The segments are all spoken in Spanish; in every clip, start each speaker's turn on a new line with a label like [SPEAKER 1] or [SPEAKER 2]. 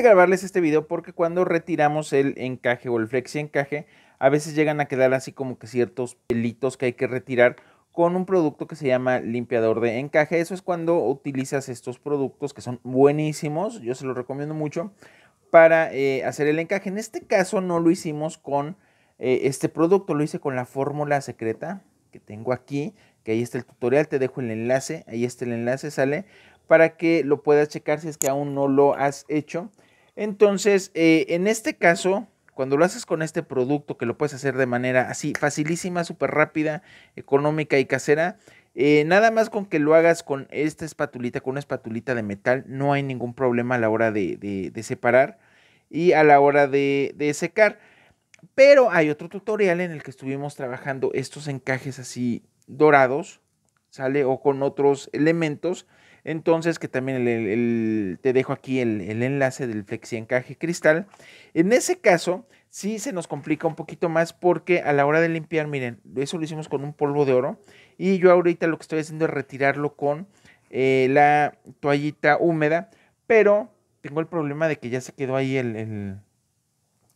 [SPEAKER 1] grabarles este video porque cuando retiramos el encaje o el flexi encaje, a veces llegan a quedar así como que ciertos pelitos que hay que retirar con un producto que se llama limpiador de encaje. Eso es cuando utilizas estos productos que son buenísimos, yo se los recomiendo mucho, para eh, hacer el encaje. En este caso no lo hicimos con eh, este producto, lo hice con la fórmula secreta que tengo aquí, que ahí está el tutorial, te dejo el enlace, ahí está el enlace, sale, para que lo puedas checar si es que aún no lo has hecho. Entonces, eh, en este caso, cuando lo haces con este producto, que lo puedes hacer de manera así, facilísima, súper rápida, económica y casera, eh, nada más con que lo hagas con esta espatulita, con una espatulita de metal, no hay ningún problema a la hora de, separar y a la hora de, de, secar. Pero hay otro tutorial en el que estuvimos trabajando estos encajes así dorados, ¿sale? O con otros elementos entonces, que también te dejo aquí el, enlace del flexi encaje cristal. En ese caso, sí se nos complica un poquito más porque a la hora de limpiar, miren, eso lo hicimos con un polvo de oro. Y yo ahorita lo que estoy haciendo es retirarlo con eh, la toallita húmeda. Pero tengo el problema de que ya se quedó ahí el,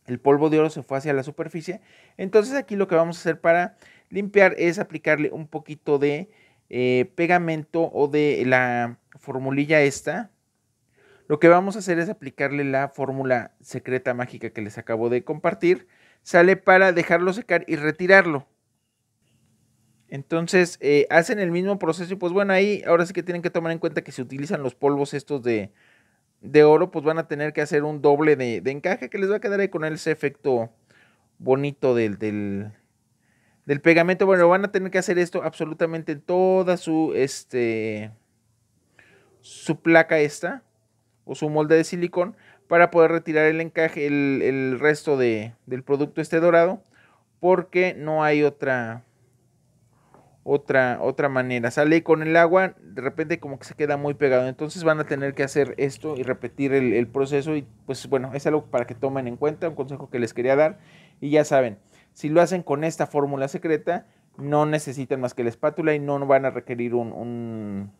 [SPEAKER 1] el polvo de oro, se fue hacia la superficie. Entonces aquí lo que vamos a hacer para limpiar es aplicarle un poquito de eh, pegamento o de la formulilla esta, lo que vamos a hacer es aplicarle la fórmula secreta mágica que les acabo de compartir. Sale para dejarlo secar y retirarlo. Entonces eh, hacen el mismo proceso y pues bueno, ahí ahora sí que tienen que tomar en cuenta que si utilizan los polvos estos de, de oro, pues van a tener que hacer un doble de, de, encaje que les va a quedar ahí con ese efecto bonito del, del del pegamento, bueno, van a tener que hacer esto absolutamente en toda su, este, su placa esta, o su molde de silicón, para poder retirar el encaje, el, resto del producto este dorado, porque no hay otra, otra, otra manera. Sale con el agua, de repente como que se queda muy pegado. Entonces van a tener que hacer esto y repetir el, el proceso. Y pues bueno, es algo para que tomen en cuenta, un consejo que les quería dar. Y ya saben, si lo hacen con esta fórmula secreta, no necesitan más que la espátula y no van a requerir un,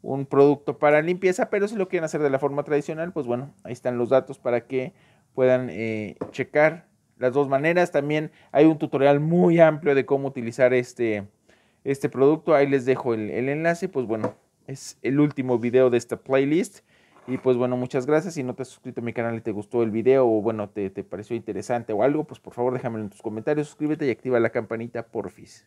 [SPEAKER 1] un, producto para limpieza, pero si lo quieren hacer de la forma tradicional, pues bueno, ahí están los datos para que puedan eh, checar las dos maneras. También hay un tutorial muy amplio de cómo utilizar este, este producto, ahí les dejo el, el enlace, pues bueno, es el último video de esta playlist. Y pues bueno, muchas gracias. Si no te has suscrito a mi canal y te gustó el video o bueno, te, pareció interesante o algo, pues por favor déjamelo en tus comentarios, suscríbete y activa la campanita por porfis.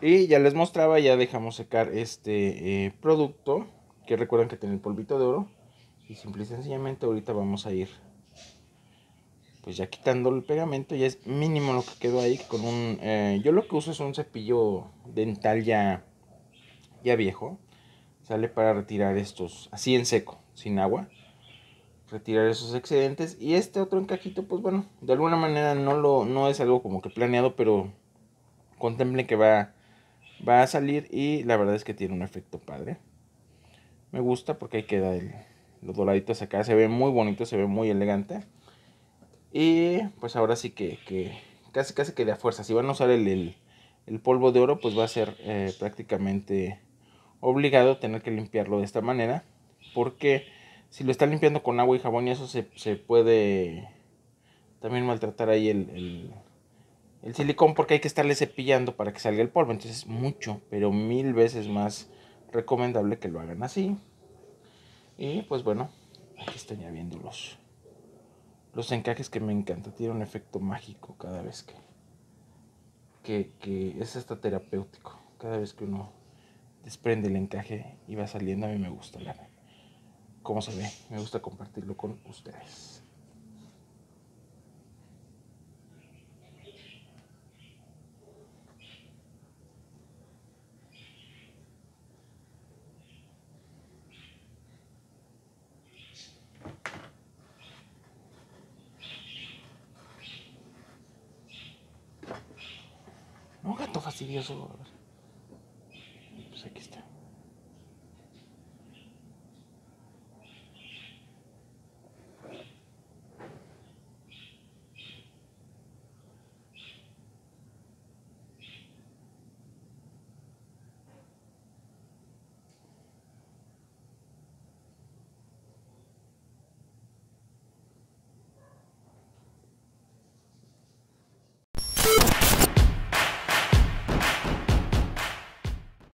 [SPEAKER 1] Y ya les mostraba, ya dejamos secar este eh, producto, que recuerden que tiene el polvito de oro. Y simple y sencillamente ahorita vamos a ir, pues ya quitando el pegamento, ya es mínimo lo que quedó ahí con un... Eh, yo lo que uso es un cepillo dental ya, ya viejo sale para retirar estos, así en seco, sin agua, retirar esos excedentes. Y este otro encajito, pues bueno, de alguna manera no, lo, no es algo como que planeado, pero contemple que va, va a salir y la verdad es que tiene un efecto padre. Me gusta porque ahí queda el, los doraditos acá, se ve muy bonito, se ve muy elegante. Y pues ahora sí que, que casi casi que de a fuerza, si van a usar el, el, polvo de oro, pues va a ser eh, prácticamente obligado a tener que limpiarlo de esta manera. Porque si lo está limpiando con agua y jabón y eso se, puede también maltratar ahí el, el, el, silicón porque hay que estarle cepillando para que salga el polvo. Entonces es mucho, pero mil veces más recomendable que lo hagan así. Y pues bueno, aquí estoy ya viendo los, los encajes que me encanta. Tiene un efecto mágico cada vez que, que, que es hasta terapéutico. Cada vez que uno desprende el encaje y va saliendo. A mí me gusta la, cómo se ve. Me gusta compartirlo con ustedes. No, gato fastidioso.